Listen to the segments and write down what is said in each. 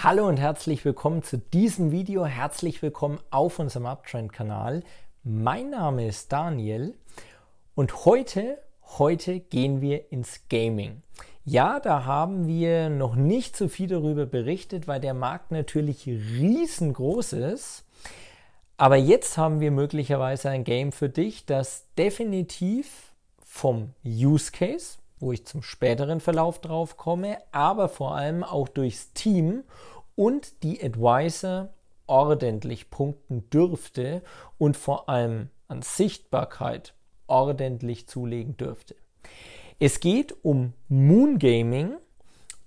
Hallo und herzlich willkommen zu diesem Video. Herzlich willkommen auf unserem Uptrend-Kanal. Mein Name ist Daniel und heute, heute gehen wir ins Gaming. Ja, da haben wir noch nicht so viel darüber berichtet, weil der Markt natürlich riesengroß ist. Aber jetzt haben wir möglicherweise ein Game für dich, das definitiv vom Use Case, wo ich zum späteren Verlauf drauf komme, aber vor allem auch durchs Team und die Advisor ordentlich punkten dürfte und vor allem an Sichtbarkeit ordentlich zulegen dürfte. Es geht um Moon Gaming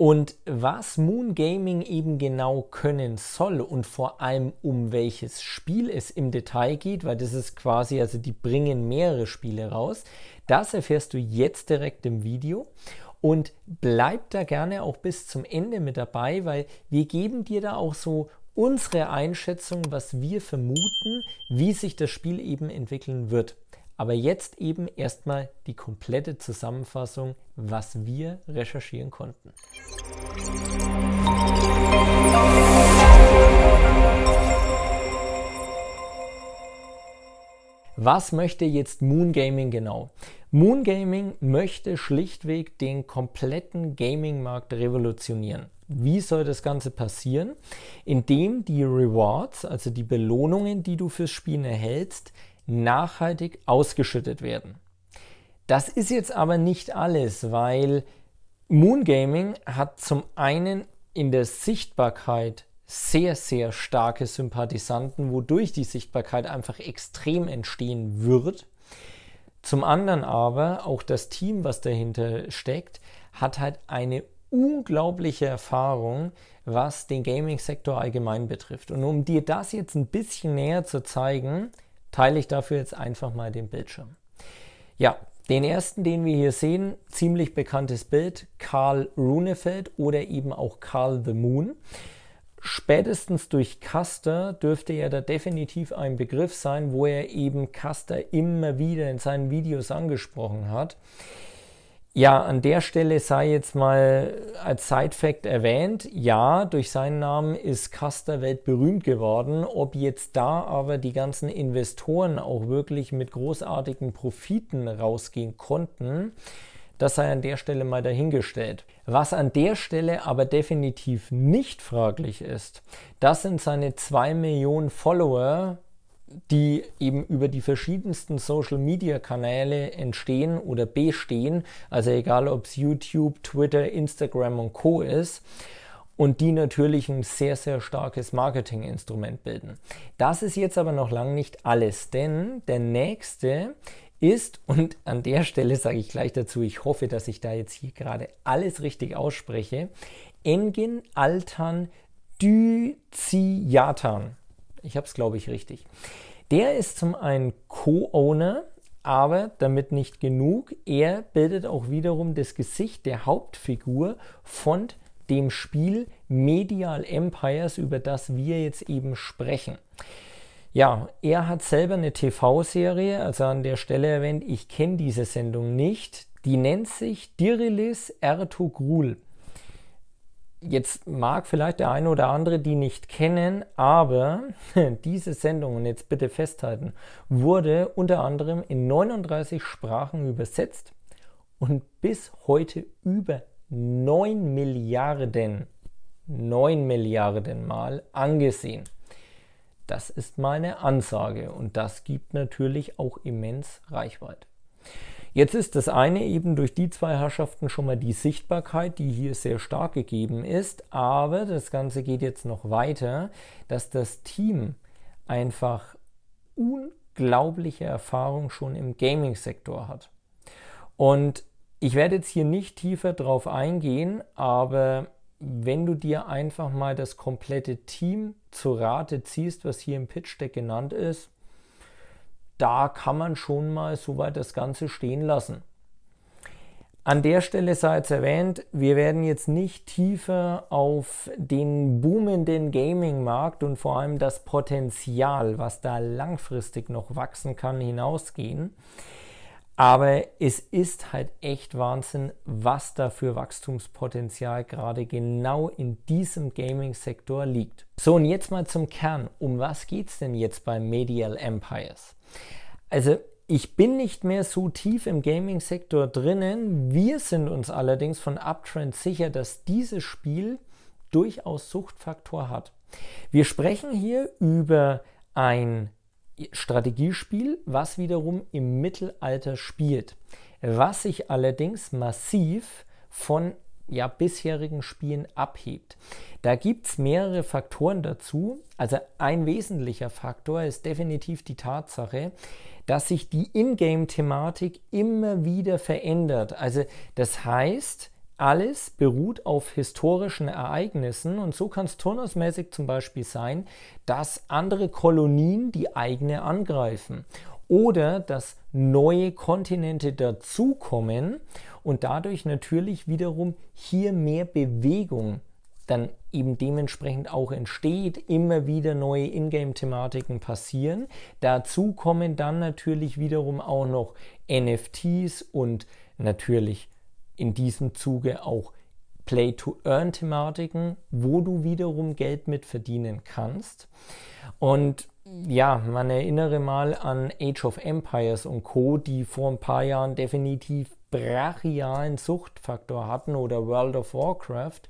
und was Moon Gaming eben genau können soll und vor allem um welches Spiel es im Detail geht, weil das ist quasi, also die bringen mehrere Spiele raus, das erfährst du jetzt direkt im Video. Und bleib da gerne auch bis zum Ende mit dabei, weil wir geben dir da auch so unsere Einschätzung, was wir vermuten, wie sich das Spiel eben entwickeln wird. Aber jetzt eben erstmal die komplette Zusammenfassung, was wir recherchieren konnten. Was möchte jetzt Moon Gaming genau? Moon Gaming möchte schlichtweg den kompletten Gaming-Markt revolutionieren. Wie soll das Ganze passieren? Indem die Rewards, also die Belohnungen, die du fürs Spielen erhältst, nachhaltig ausgeschüttet werden. Das ist jetzt aber nicht alles, weil Moon Gaming hat zum einen in der Sichtbarkeit sehr, sehr starke Sympathisanten, wodurch die Sichtbarkeit einfach extrem entstehen wird. Zum anderen aber auch das Team, was dahinter steckt, hat halt eine unglaubliche Erfahrung, was den Gaming-Sektor allgemein betrifft. Und um dir das jetzt ein bisschen näher zu zeigen, teile ich dafür jetzt einfach mal den Bildschirm. Ja, den ersten, den wir hier sehen, ziemlich bekanntes Bild, Karl Runefeld oder eben auch Karl the Moon. Spätestens durch Custer dürfte er da definitiv ein Begriff sein, wo er eben Custer immer wieder in seinen Videos angesprochen hat. Ja, an der Stelle sei jetzt mal als Side-Fact erwähnt, ja, durch seinen Namen ist Custer weltberühmt geworden. Ob jetzt da aber die ganzen Investoren auch wirklich mit großartigen Profiten rausgehen konnten, das sei an der Stelle mal dahingestellt. Was an der Stelle aber definitiv nicht fraglich ist, das sind seine zwei Millionen Follower, die eben über die verschiedensten Social-Media-Kanäle entstehen oder bestehen, also egal ob es YouTube, Twitter, Instagram und Co ist, und die natürlich ein sehr, sehr starkes Marketinginstrument bilden. Das ist jetzt aber noch lange nicht alles, denn der nächste ist, und an der Stelle sage ich gleich dazu, ich hoffe, dass ich da jetzt hier gerade alles richtig ausspreche, Engin Altan Dyziatan. Ich habe es, glaube ich, richtig. Der ist zum einen Co-Owner, aber damit nicht genug, er bildet auch wiederum das Gesicht der Hauptfigur von dem Spiel Medial Empires, über das wir jetzt eben sprechen. Ja, er hat selber eine TV-Serie, also an der Stelle erwähnt, ich kenne diese Sendung nicht. Die nennt sich Dirilis Ertugrul. Jetzt mag vielleicht der eine oder andere die nicht kennen, aber diese Sendung, und jetzt bitte festhalten, wurde unter anderem in 39 Sprachen übersetzt und bis heute über 9 Milliarden, 9 Milliarden Mal angesehen. Das ist meine Ansage und das gibt natürlich auch immens Reichweite. Jetzt ist das eine eben durch die zwei Herrschaften schon mal die Sichtbarkeit, die hier sehr stark gegeben ist, aber das Ganze geht jetzt noch weiter, dass das Team einfach unglaubliche Erfahrung schon im Gaming-Sektor hat. Und ich werde jetzt hier nicht tiefer drauf eingehen, aber wenn du dir einfach mal das komplette Team zu Rate ziehst, was hier im Pitch Deck genannt ist, da kann man schon mal soweit das Ganze stehen lassen. An der Stelle sei es erwähnt, wir werden jetzt nicht tiefer auf den boomenden Gaming-Markt und vor allem das Potenzial, was da langfristig noch wachsen kann, hinausgehen. Aber es ist halt echt Wahnsinn, was da für Wachstumspotenzial gerade genau in diesem Gaming-Sektor liegt. So, und jetzt mal zum Kern. Um was geht es denn jetzt bei Medial Empires? Also ich bin nicht mehr so tief im Gaming-Sektor drinnen. Wir sind uns allerdings von Uptrend sicher, dass dieses Spiel durchaus Suchtfaktor hat. Wir sprechen hier über ein Strategiespiel, was wiederum im Mittelalter spielt, was sich allerdings massiv von ja, bisherigen Spielen abhebt. Da gibt es mehrere Faktoren dazu. Also ein wesentlicher Faktor ist definitiv die Tatsache, dass sich die Ingame-Thematik immer wieder verändert. Also das heißt, alles beruht auf historischen Ereignissen und so kann es turnusmäßig zum Beispiel sein, dass andere Kolonien die eigene angreifen oder dass neue Kontinente dazukommen und dadurch natürlich wiederum hier mehr Bewegung dann eben dementsprechend auch entsteht, immer wieder neue Ingame-Thematiken passieren. Dazu kommen dann natürlich wiederum auch noch NFTs und natürlich in diesem Zuge auch Play-to-Earn-Thematiken, wo du wiederum Geld mit verdienen kannst. Und ja, man erinnere mal an Age of Empires und Co., die vor ein paar Jahren definitiv brachialen Suchtfaktor hatten oder World of Warcraft.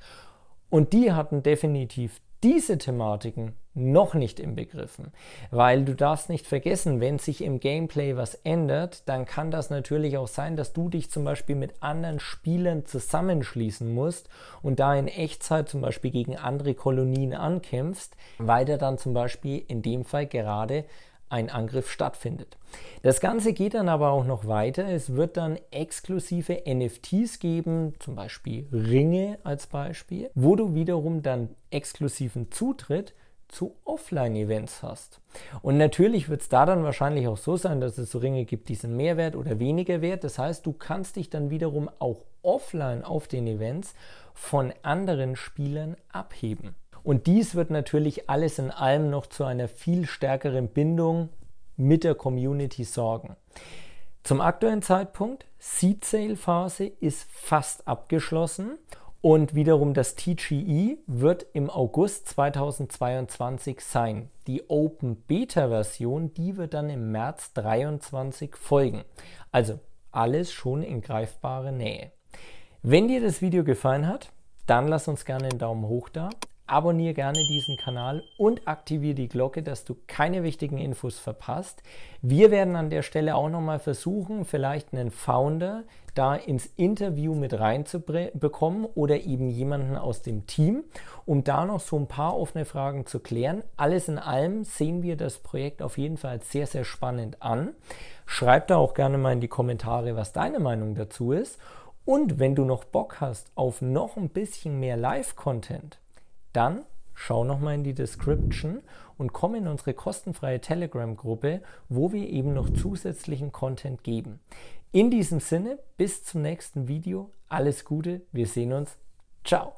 Und die hatten definitiv diese Thematiken noch nicht im inbegriffen, weil du darfst nicht vergessen, wenn sich im Gameplay was ändert, dann kann das natürlich auch sein, dass du dich zum Beispiel mit anderen Spielern zusammenschließen musst und da in Echtzeit zum Beispiel gegen andere Kolonien ankämpfst, weil da dann zum Beispiel in dem Fall gerade ein Angriff stattfindet. Das Ganze geht dann aber auch noch weiter. Es wird dann exklusive NFTs geben, zum Beispiel Ringe als Beispiel, wo du wiederum dann exklusiven Zutritt zu Offline-Events hast. Und natürlich wird es da dann wahrscheinlich auch so sein, dass es so Ringe gibt, die sind mehr wert oder weniger wert. Das heißt, du kannst dich dann wiederum auch offline auf den Events von anderen Spielern abheben. Und dies wird natürlich alles in allem noch zu einer viel stärkeren Bindung mit der Community sorgen. Zum aktuellen Zeitpunkt, Seed-Sale-Phase ist fast abgeschlossen und wiederum das TGE wird im August 2022 sein. Die Open Beta-Version, die wird dann im März 2023 folgen. Also alles schon in greifbare Nähe. Wenn dir das Video gefallen hat, dann lass uns gerne einen Daumen hoch da abonniere gerne diesen Kanal und aktiviere die Glocke, dass du keine wichtigen Infos verpasst. Wir werden an der Stelle auch nochmal versuchen, vielleicht einen Founder da ins Interview mit reinzubekommen oder eben jemanden aus dem Team, um da noch so ein paar offene Fragen zu klären. Alles in allem sehen wir das Projekt auf jeden Fall sehr, sehr spannend an. Schreib da auch gerne mal in die Kommentare, was deine Meinung dazu ist. Und wenn du noch Bock hast auf noch ein bisschen mehr Live-Content, dann schau nochmal in die Description und komm in unsere kostenfreie Telegram-Gruppe, wo wir eben noch zusätzlichen Content geben. In diesem Sinne, bis zum nächsten Video, alles Gute, wir sehen uns, ciao!